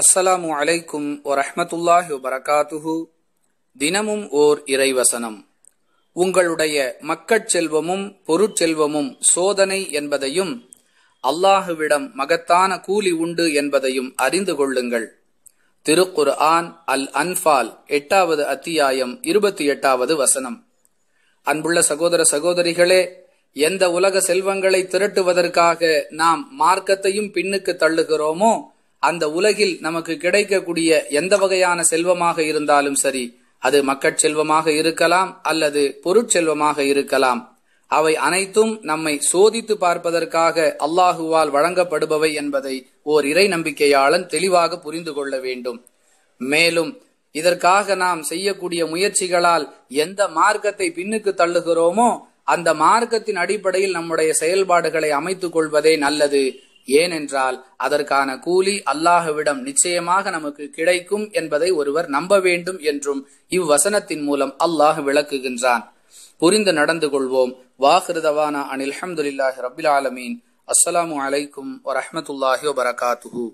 அஸ்ஸலாமு அலைக்கும் வரஹமத்துல்லாஹி வபரகாத்துஹு தினமும் ஓர் இறைவசனம் உங்களுடைய மக்கட் செல்வமும் பொருட்செல்வமும் சோதனை என்பதையும் அல்லாஹுவிடம் மகத்தான கூலி உண்டு என்பதையும் அறிந்து கொள்ளுங்கள் திருக்குர் ஆன் அல் அன்பால் எட்டாவது அத்தியாயம் இருபத்தி எட்டாவது வசனம் அன்புள்ள சகோதர சகோதரிகளே எந்த உலக செல்வங்களை திரட்டுவதற்காக நாம் மார்க்கத்தையும் பின்னுக்கு தள்ளுகிறோமோ அந்த உலகில் நமக்கு கிடைக்கக்கூடிய எந்த வகையான செல்வமாக இருந்தாலும் சரி அது மக்கட் செல்வமாக இருக்கலாம் அல்லது பொருட்செல்வமாக இருக்கலாம் அவை அனைத்தும் நம்மை சோதித்து பார்ப்பதற்காக அல்லாஹுவால் வழங்கப்படுபவை என்பதை ஓர் இறை நம்பிக்கையாளன் தெளிவாக புரிந்து கொள்ள வேண்டும் மேலும் இதற்காக நாம் செய்யக்கூடிய முயற்சிகளால் எந்த மார்க்கத்தை பின்னுக்கு தள்ளுகிறோமோ அந்த மார்க்கத்தின் அடிப்படையில் நம்முடைய செயல்பாடுகளை அமைத்துக் கொள்வதே நல்லது ஏனென்றால் அதற்கான கூலி அல்லாஹுவிடம் நிச்சயமாக நமக்கு கிடைக்கும் என்பதை ஒருவர் நம்ப வேண்டும் என்றும் இவ்வசனத்தின் மூலம் அல்லாஹ் விளக்குகின்றான் புரிந்து நடந்து கொள்வோம் வாஹிருதவானா அனில் அஹமதுல்லாஹி ரபில் ஆலமீன் அஸ்ஸலாமு அலைக்கும் வரஹமத்துல்லாஹி வபரகாத்துஹூ